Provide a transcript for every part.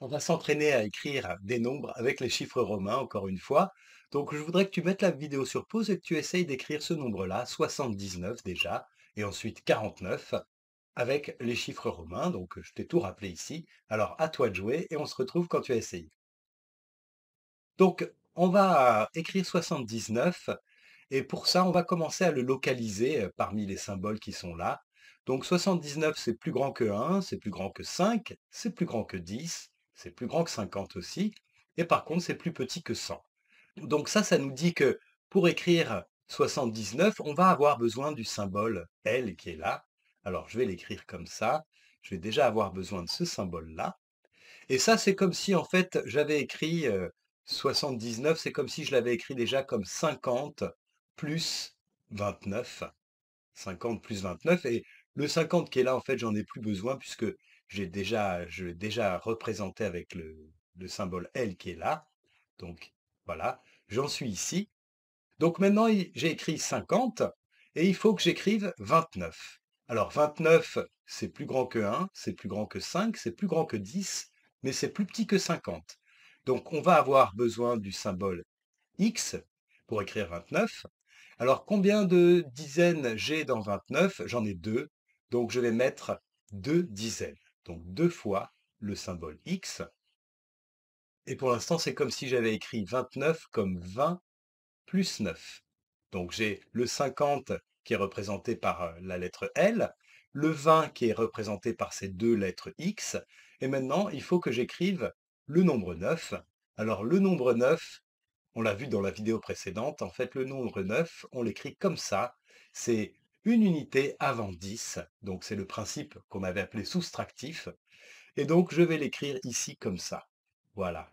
On va s'entraîner à écrire des nombres avec les chiffres romains, encore une fois. Donc je voudrais que tu mettes la vidéo sur pause et que tu essayes d'écrire ce nombre-là, 79 déjà, et ensuite 49, avec les chiffres romains. Donc je t'ai tout rappelé ici. Alors à toi de jouer et on se retrouve quand tu as essayé. Donc on va écrire 79 et pour ça on va commencer à le localiser euh, parmi les symboles qui sont là. Donc 79 c'est plus grand que 1, c'est plus grand que 5, c'est plus grand que 10, c'est plus grand que 50 aussi, et par contre c'est plus petit que 100. Donc ça, ça nous dit que pour écrire 79, on va avoir besoin du symbole L qui est là. Alors je vais l'écrire comme ça, je vais déjà avoir besoin de ce symbole-là. Et ça, c'est comme si en fait j'avais écrit 79, euh, c'est comme si je l'avais écrit déjà comme 50 plus 29. 50 plus 29, et le 50 qui est là, en fait, j'en ai plus besoin puisque j'ai déjà, je l'ai déjà représenté avec le, le symbole L qui est là. Donc voilà, j'en suis ici. Donc maintenant, j'ai écrit 50 et il faut que j'écrive 29. Alors 29, c'est plus grand que 1, c'est plus grand que 5, c'est plus grand que 10, mais c'est plus petit que 50. Donc on va avoir besoin du symbole X pour écrire 29. Alors combien de dizaines j'ai dans 29 J'en ai deux, donc je vais mettre 2 dizaines donc deux fois le symbole x. Et pour l'instant, c'est comme si j'avais écrit 29 comme 20 plus 9. Donc j'ai le 50 qui est représenté par euh, la lettre L, le 20 qui est représenté par ces deux lettres X, et maintenant il faut que j'écrive le nombre 9. Alors le nombre 9, on l'a vu dans la vidéo précédente, en fait le nombre 9, on l'écrit comme ça, c'est une unité avant 10. Donc c'est le principe qu'on avait appelé soustractif. Et donc je vais l'écrire ici comme ça. Voilà.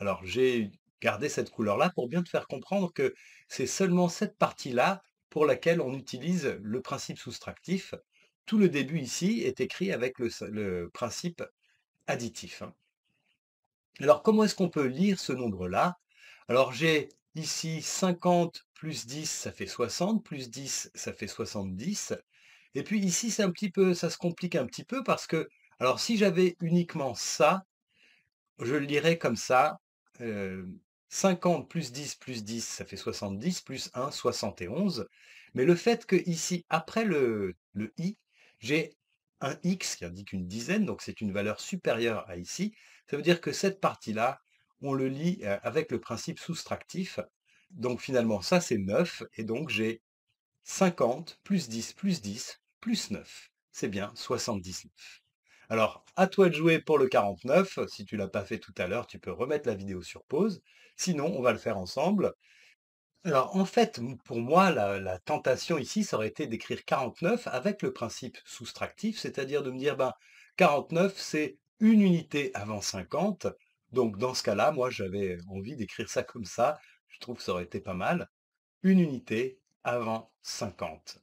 Alors j'ai gardé cette couleur-là pour bien te faire comprendre que c'est seulement cette partie-là pour laquelle on utilise le principe soustractif. Tout le début ici est écrit avec le principe additif. Hein. Alors comment est-ce qu'on peut lire ce nombre-là Alors j'ai Ici, 50 plus 10, ça fait 60, plus 10, ça fait 70. Et puis ici, c'est un petit peu, ça se complique un petit peu parce que, alors si j'avais uniquement ça, je le lirais comme ça. 50 euh, plus 10 plus 10, ça fait 70, plus 1, 71. Mais le fait que ici, après le i, j'ai un x qui indique une dizaine, donc c'est une valeur supérieure à ici, ça veut dire que cette partie-là, on le lit euh, avec le principe soustractif. Donc finalement, ça c'est 9, et donc j'ai 50 plus 10 plus 10 plus 9. C'est bien 79. Alors, à toi de jouer pour le 49. Si tu l'as pas fait tout à l'heure, tu peux remettre la vidéo sur pause. Sinon, on va le faire ensemble. Alors, en fait, pour moi, la, la tentation ici, ça aurait été d'écrire 49 avec le principe soustractif, c'est-à-dire de me dire, ben, 49, c'est une unité avant 50, donc dans ce cas-là, moi j'avais envie d'écrire ça comme ça, je trouve que ça aurait été pas mal. Une unité avant 50.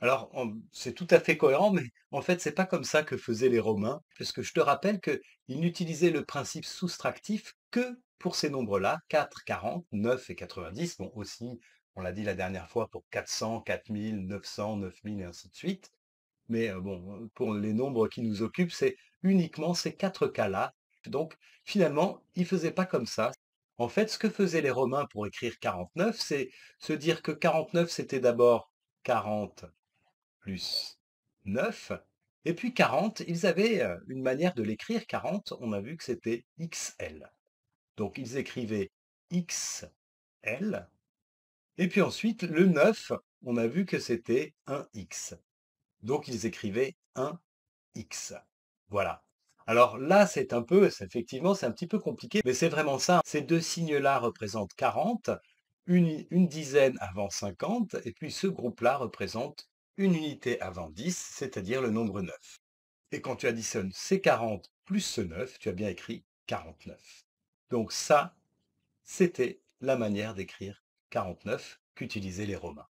Alors c'est tout à fait cohérent, mais en fait c'est pas comme ça que faisaient les Romains, puisque je te rappelle qu'ils n'utilisaient le principe soustractif que pour ces nombres-là, 4, 40, 9 et 90, bon aussi on l'a dit la dernière fois pour 400, 4000, 900, 9000 et ainsi de suite. Mais euh, bon, pour les nombres qui nous occupent, c'est uniquement ces quatre cas-là donc, finalement, ils ne faisaient pas comme ça. En fait, ce que faisaient les Romains pour écrire 49, c'est se dire que 49, c'était d'abord 40 plus 9, et puis 40, ils avaient euh, une manière de l'écrire, 40, on a vu que c'était XL. Donc ils écrivaient XL, et puis ensuite le 9, on a vu que c'était 1X. Donc ils écrivaient 1X. Voilà. Alors là, c'est un peu, effectivement, c'est un petit peu compliqué, mais c'est vraiment ça. Ces deux signes-là représentent 40, une, une dizaine avant 50, et puis ce groupe-là représente une unité avant 10, c'est-à-dire le nombre 9. Et quand tu additionnes ces 40 plus ce 9, tu as bien écrit 49. Donc ça, c'était la manière d'écrire 49 qu'utilisaient les Romains.